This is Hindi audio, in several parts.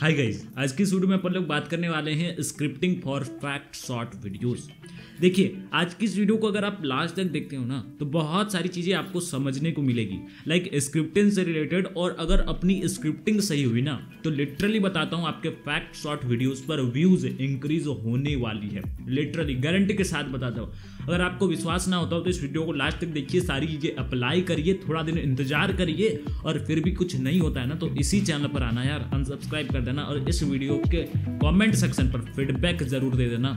हाय गाइस आज की वीडियो में अपन लोग बात करने वाले हैं scripting for fact short videos देखिए आज की इस वीडियो को अगर आप लास्ट तक देखते हो ना तो बहुत सारी चीज़ें आपको समझने को मिलेगी लाइक like स्क्रिप्टिंग से रिलेटेड और अगर अपनी स्क्रिप्टिंग सही हुई ना तो लिटरली बताता हूँ आपके फैक्ट शॉर्ट वीडियोस पर व्यूज इंक्रीज होने वाली है लिटरली गारंटी के साथ बताता हूँ अगर आपको विश्वास ना होता हो तो इस वीडियो को लास्ट तक देखिए सारी चीज़ें अप्लाई करिए थोड़ा दिन इंतजार करिए और फिर भी कुछ नहीं होता है ना तो इसी चैनल पर आना यार अनसब्सक्राइब कर देना और इस वीडियो के कमेंट सेक्शन पर फीडबैक ज़रूर दे देना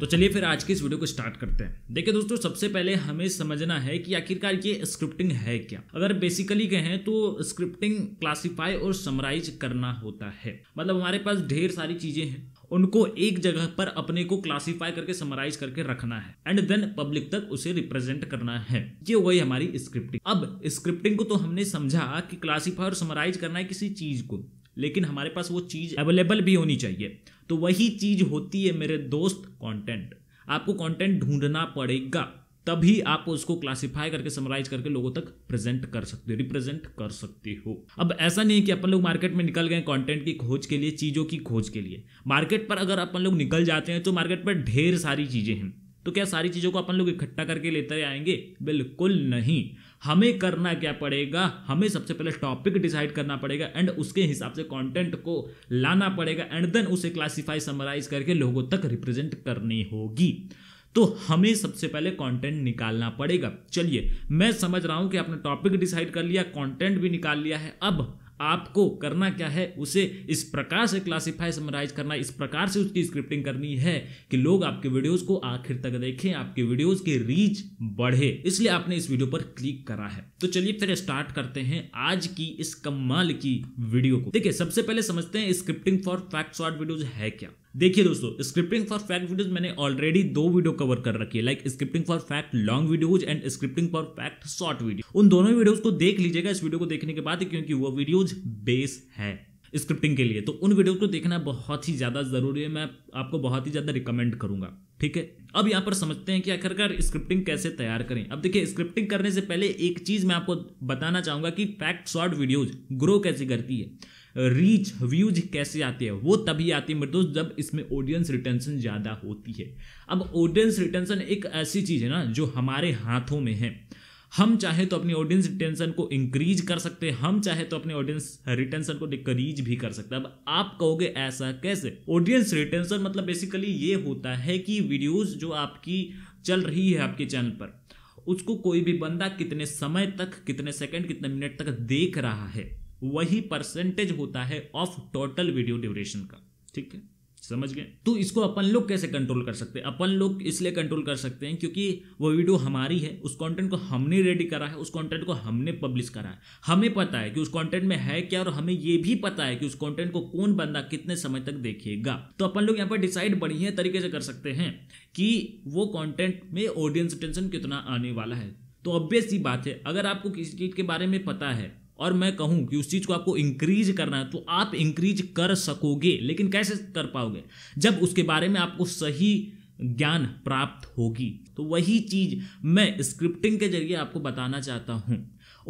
तो चलिए फिर आज की इस वीडियो को स्टार्ट करते हैं देखिए दोस्तों सबसे पहले हमें समझना है कि आखिरकार ये स्क्रिप्टिंग है क्या अगर बेसिकली कहें तो स्क्रिप्टिंग क्लासिफाई और समराइज करना होता है मतलब हमारे पास ढेर सारी चीजें हैं उनको एक जगह पर अपने को क्लासिफाई करके समराइज करके रखना है एंड देन पब्लिक तक उसे रिप्रेजेंट करना है ये वही हमारी स्क्रिप्टिंग अब स्क्रिप्टिंग को तो हमने समझा कि क्लासिफाई और समराइज करना है किसी चीज को लेकिन हमारे पास वो चीज़ अवेलेबल भी होनी चाहिए तो वही चीज़ होती है मेरे दोस्त कंटेंट आपको कंटेंट ढूंढना पड़ेगा तभी आप उसको क्लासिफाई करके समराइज करके लोगों तक प्रेजेंट कर सकते हो रिप्रेजेंट कर सकते हो अब ऐसा नहीं है कि अपन लोग मार्केट में निकल गए कंटेंट की खोज के लिए चीज़ों की खोज के लिए मार्केट पर अगर अपन लोग निकल जाते हैं तो मार्केट पर ढेर सारी चीज़ें हैं तो क्या सारी चीज़ों को अपन लोग इकट्ठा करके लेते आएंगे बिल्कुल नहीं हमें करना क्या पड़ेगा हमें सबसे पहले टॉपिक डिसाइड करना पड़ेगा एंड उसके हिसाब से कंटेंट को लाना पड़ेगा एंड देन उसे क्लासिफाई समराइज करके लोगों तक रिप्रेजेंट करनी होगी तो हमें सबसे पहले कंटेंट निकालना पड़ेगा चलिए मैं समझ रहा हूं कि आपने टॉपिक डिसाइड कर लिया कंटेंट भी निकाल लिया है अब आपको करना क्या है उसे इस प्रकार से क्लासीफाई समराइज करना इस प्रकार से उसकी स्क्रिप्टिंग करनी है कि लोग आपके वीडियोस को आखिर तक देखें आपके वीडियोस की रीच बढ़े इसलिए आपने इस वीडियो पर क्लिक करा है तो चलिए फिर स्टार्ट करते हैं आज की इस कमाल की वीडियो को देखिए सबसे पहले समझते हैं scripting for fact short videos है क्या देखिए दोस्तों स्क्रिप्टिंग फॉर फैक्ट वीडियोज मैंने ऑलरेडी दो वीडियो कवर कर रखी है like scripting for fact long videos and scripting for fact short video उन दोनों वीडियोज को देख लीजिएगा इस वीडियो को देखने के बाद क्योंकि वो वीडियोज बेस है स्क्रिप्टिंग के लिए तो उन वीडियो को देखना बहुत ही ज़्यादा ज़रूरी है मैं आपको बहुत ही ज़्यादा रिकमेंड करूंगा ठीक है अब यहाँ पर समझते हैं कि आखिरकार स्क्रिप्टिंग कैसे तैयार करें अब देखिए स्क्रिप्टिंग करने से पहले एक चीज़ मैं आपको बताना चाहूंगा कि फैक्ट शॉर्ट वीडियोज ग्रो कैसे करती है रीच व्यूज कैसे आती है वो तभी आती है मेरे दोस्त जब इसमें ऑडियंस रिटेंशन ज़्यादा होती है अब ऑडियंस रिटेंशन एक ऐसी चीज़ है ना जो हमारे हाथों में है हम चाहे तो अपनी ऑडियंस रिटेंशन को इंक्रीज कर सकते हैं हम चाहे तो अपने ऑडियंस रिटेंशन को डिक्रीज भी कर सकते हैं अब आप कहोगे ऐसा कैसे ऑडियंस रिटेंशन मतलब बेसिकली ये होता है कि वीडियोस जो आपकी चल रही है आपके चैनल पर उसको कोई भी बंदा कितने समय तक कितने सेकंड कितने मिनट तक देख रहा है वही परसेंटेज होता है ऑफ टोटल वीडियो ड्यूरेशन का ठीक है समझ गए तो इसको अपन लोग कैसे कंट्रोल कर सकते हैं अपन लोग इसलिए कंट्रोल कर सकते हैं क्योंकि वो वीडियो हमारी है उस कंटेंट को हमने रेडी करा है उस कंटेंट को हमने पब्लिश करा है हमें पता है कि उस कंटेंट में है क्या और हमें ये भी पता है कि उस कंटेंट को कौन बंदा कितने समय तक देखेगा तो अपन लोग यहाँ पर डिसाइड बढ़िया तरीके से कर सकते हैं कि वो कॉन्टेंट में ऑडियंस अटेंशन कितना आने वाला है तो ऑब्वियस ही बात है अगर आपको किसी चीज़ के बारे में पता है और मैं कहूँ कि उस चीज़ को आपको इंक्रीज करना है तो आप इंक्रीज कर सकोगे लेकिन कैसे कर पाओगे जब उसके बारे में आपको सही ज्ञान प्राप्त होगी तो वही चीज़ मैं स्क्रिप्टिंग के जरिए आपको बताना चाहता हूँ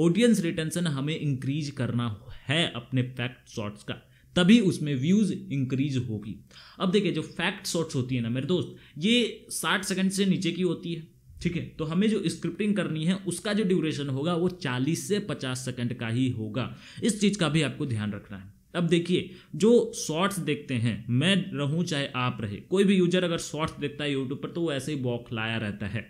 ऑडियंस रिटेंशन हमें इंक्रीज करना है अपने फैक्ट शॉर्ट्स का तभी उसमें व्यूज़ इंक्रीज होगी अब देखिए जो फैक्ट शॉर्ट्स होती है ना मेरे दोस्त ये साठ सेकंड से नीचे की होती है ठीक है तो हमें जो स्क्रिप्टिंग करनी है उसका जो ड्यूरेशन होगा वो 40 से 50 सेकंड का ही होगा इस चीज़ का भी आपको ध्यान रखना है अब देखिए जो शॉर्ट्स देखते हैं मैं रहूं चाहे आप रहे कोई भी यूजर अगर शॉर्ट्स देखता है यूट्यूब पर तो वो ऐसे ही लाया रहता है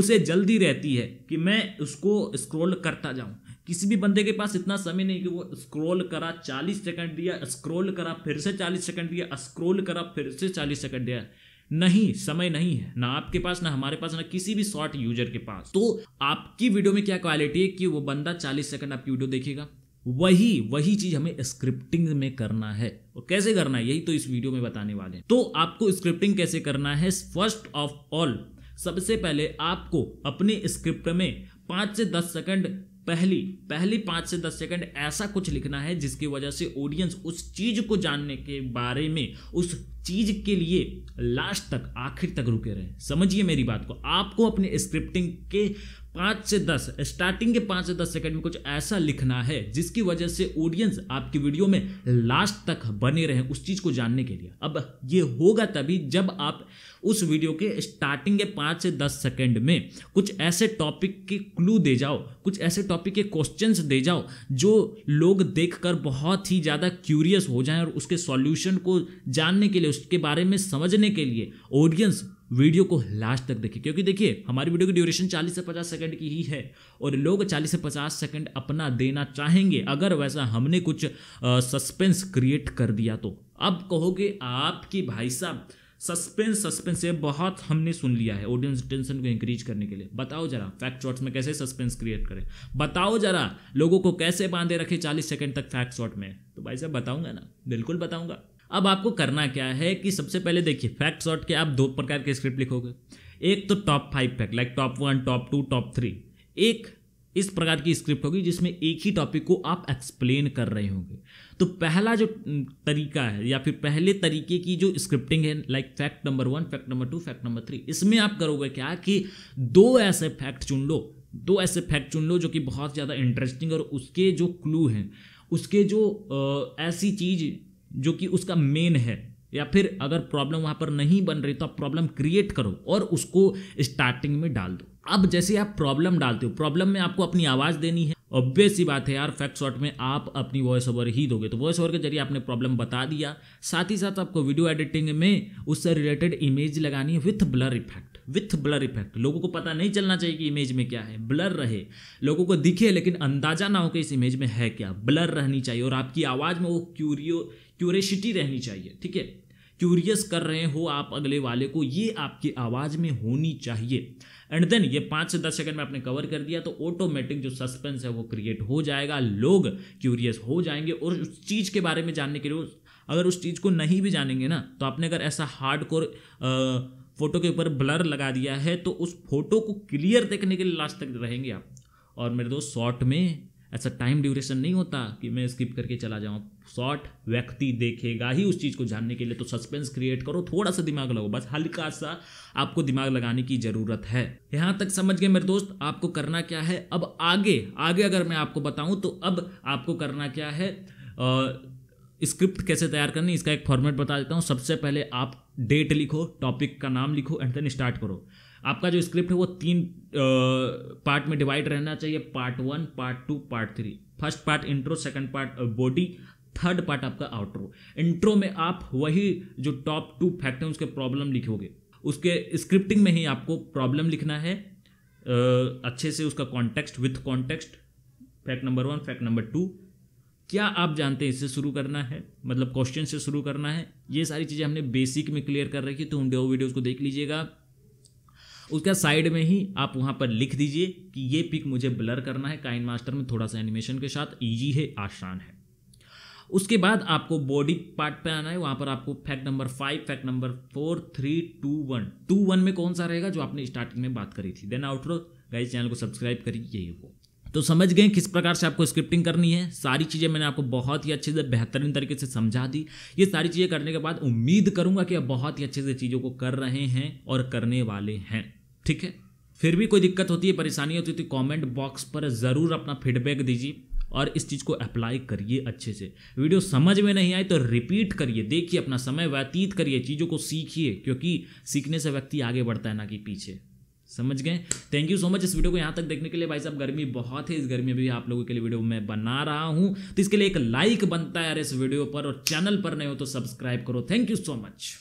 उसे जल्दी रहती है कि मैं उसको स्क्रॉल करता जाऊं किसी भी बंदे के पास इतना समय नहीं कि वो स्क्रॉल करा 40 सेकंड दिया स्क्रॉल करा फिर से 40 सेकंड दिया स्क्रॉल करा फिर से 40 सेकंड दिया नहीं समय नहीं है ना आपके पास ना हमारे पास ना किसी भी शॉर्ट यूजर के पास तो आपकी वीडियो में क्या क्वालिटी है कि वो बंदा चालीस सेकंड आपकी वीडियो देखेगा वही वही चीज हमें स्क्रिप्टिंग में करना है और कैसे करना है यही तो इस वीडियो में बताने वाले हैं तो आपको स्क्रिप्टिंग कैसे करना है फर्स्ट ऑफ ऑल सबसे पहले आपको अपने स्क्रिप्ट में पांच से दस सेकंड पहली पहली पाँच से दस सेकंड ऐसा कुछ लिखना है जिसकी वजह से ऑडियंस उस चीज़ को जानने के बारे में उस चीज़ के लिए लास्ट तक आखिर तक रुके रहे समझिए मेरी बात को आपको अपने स्क्रिप्टिंग के पाँच से दस स्टार्टिंग के पाँच से दस सेकंड में कुछ ऐसा लिखना है जिसकी वजह से ऑडियंस आपकी वीडियो में लास्ट तक बने रहें उस चीज़ को जानने के लिए अब ये होगा तभी जब आप उस वीडियो के स्टार्टिंग के पाँच से दस सेकेंड में कुछ ऐसे टॉपिक के क्लू दे जाओ कुछ ऐसे टॉपिक के क्वेश्चंस दे जाओ जो लोग देखकर बहुत ही ज़्यादा क्यूरियस हो जाएं और उसके सॉल्यूशन को जानने के लिए उसके बारे में समझने के लिए ऑडियंस वीडियो को लास्ट तक देखें क्योंकि देखिए हमारी वीडियो की ड्यूरेशन 40 से 50 सेकंड की ही है और लोग 40 से 50 सेकंड अपना देना चाहेंगे अगर वैसा हमने कुछ सस्पेंस क्रिएट कर दिया तो अब कहोगे आपकी भाई साहब सस्पेंस सस्पेंस ये बहुत हमने सुन लिया है ऑडियंस टेंशन को इंक्रीज करने के लिए बताओ जरा फैक्ट शॉट्स में कैसे सस्पेंस क्रिएट करें बताओ जरा लोगों को कैसे बांधे रखे चालीस सेकेंड तक फैक्ट शॉट में तो भाई साहब बताऊंगा ना बिल्कुल बताऊंगा अब आपको करना क्या है कि सबसे पहले देखिए फैक्ट शॉट के आप दो प्रकार के स्क्रिप्ट लिखोगे एक तो top five fact like top one top two top three एक इस प्रकार की स्क्रिप्ट होगी जिसमें एक ही टॉपिक को आप एक्सप्लेन कर रहे होंगे तो पहला जो तरीका है या फिर पहले तरीके की जो स्क्रिप्टिंग है like fact number one fact number two fact number three इसमें आप करोगे क्या कि दो ऐसे फैक्ट चुन लो दो ऐसे फैक्ट चुन लो जो कि बहुत ज़्यादा इंटरेस्टिंग और उसके जो क्लू हैं उसके जो आ, ऐसी चीज़ जो कि उसका मेन है या फिर अगर प्रॉब्लम वहाँ पर नहीं बन रही तो आप प्रॉब्लम क्रिएट करो और उसको स्टार्टिंग में डाल दो अब जैसे आप प्रॉब्लम डालते हो प्रॉब्लम में आपको अपनी आवाज़ देनी है ऑब्वियस ही बात है यार फैक्ट शॉट में आप अपनी वॉइस ओवर ही दोगे तो वॉइस ओवर के जरिए आपने प्रॉब्लम बता दिया साथ ही साथ आपको वीडियो एडिटिंग में उससे रिलेटेड इमेज लगानी है with blur effect with blur effect लोगों को पता नहीं चलना चाहिए कि इमेज में क्या है ब्लर रहे लोगों को दिखे लेकिन अंदाजा ना हो कि इस इमेज में है क्या ब्लर रहनी चाहिए और आपकी आवाज़ में वो क्यूरियो क्यूरेसिटी रहनी चाहिए ठीक है क्यूरियस कर रहे हो आप अगले वाले को ये आपकी आवाज़ में होनी चाहिए एंड देन ये पाँच से दस सेकंड में आपने कवर कर दिया तो ऑटोमेटिक जो सस्पेंस है वो क्रिएट हो जाएगा लोग क्यूरियस हो जाएंगे और उस चीज़ के बारे में जानने के लिए अगर उस चीज़ को नहीं भी जानेंगे ना तो आपने अगर ऐसा हार्ड कोर फोटो के ऊपर ब्लर लगा दिया है तो उस फोटो को क्लियर देखने के लिए लास्ट तक रहेंगे आप और मेरे दोस्त शॉर्ट में ऐसा टाइम ड्यूरेशन नहीं होता कि मैं स्किप करके चला जाऊँ शॉर्ट व्यक्ति देखेगा ही उस चीज़ को जानने के लिए तो सस्पेंस क्रिएट करो थोड़ा सा दिमाग लगाओ बस हल्का सा आपको दिमाग लगाने की ज़रूरत है यहाँ तक समझ गए मेरे दोस्त आपको करना क्या है अब आगे आगे अगर मैं आपको बताऊँ तो अब आपको करना क्या है स्क्रिप्ट कैसे तैयार करनी इसका एक फॉर्मेट बता देता हूँ सबसे पहले आप डेट लिखो टॉपिक का नाम लिखो एंड देन स्टार्ट करो आपका जो स्क्रिप्ट है वो तीन पार्ट में डिवाइड रहना चाहिए part one part two part three first part intro second part body third part आपका आउट्रो इंट्रो में आप वही जो टॉप टू फैक्ट हैं उसके प्रॉब्लम लिखोगे उसके स्क्रिप्टिंग में ही आपको प्रॉब्लम लिखना है अच्छे से उसका context with context fact number one fact number two क्या आप जानते हैं इससे शुरू करना है मतलब क्वेश्चन से शुरू करना है ये सारी चीज़ें हमने बेसिक में क्लियर कर रखी तो उन वीडियोज़ को देख लीजिएगा उसका साइड में ही आप वहाँ पर लिख दीजिए कि ये पिक मुझे ब्लर करना है काइन मास्टर में थोड़ा सा एनिमेशन के साथ ईजी है आसान है उसके बाद आपको बॉडी पार्ट पे आना है वहाँ पर आपको fact number five fact number four three two one two one में कौन सा रहेगा जो आपने स्टार्टिंग में बात करी थी देन आउटरो गाइस चैनल को सब्सक्राइब करिए यही वो तो समझ गए किस प्रकार से आपको स्क्रिप्टिंग करनी है सारी चीज़ें मैंने आपको बहुत ही अच्छे से बेहतरीन तरीके से समझा दी ये सारी चीज़ें करने के बाद उम्मीद करूंगा कि आप बहुत ही अच्छे से चीज़ों को कर रहे हैं और करने वाले हैं ठीक है फिर भी कोई दिक्कत होती है परेशानी होती है तो कमेंट बॉक्स पर ज़रूर अपना फीडबैक दीजिए और इस चीज़ को अप्लाई करिए अच्छे से वीडियो समझ में नहीं आए तो रिपीट करिए देखिए अपना समय व्यतीत करिए चीज़ों को सीखिए क्योंकि सीखने से व्यक्ति आगे बढ़ता है ना कि पीछे समझ गए थैंक यू सो मच इस वीडियो को यहाँ तक देखने के लिए भाई साहब गर्मी बहुत है इस गर्मी में भी आप लोगों के लिए वीडियो मैं बना रहा हूँ तो इसके लिए एक लाइक बनता है यार इस वीडियो पर और चैनल पर नहीं हो तो सब्सक्राइब करो थैंक यू सो मच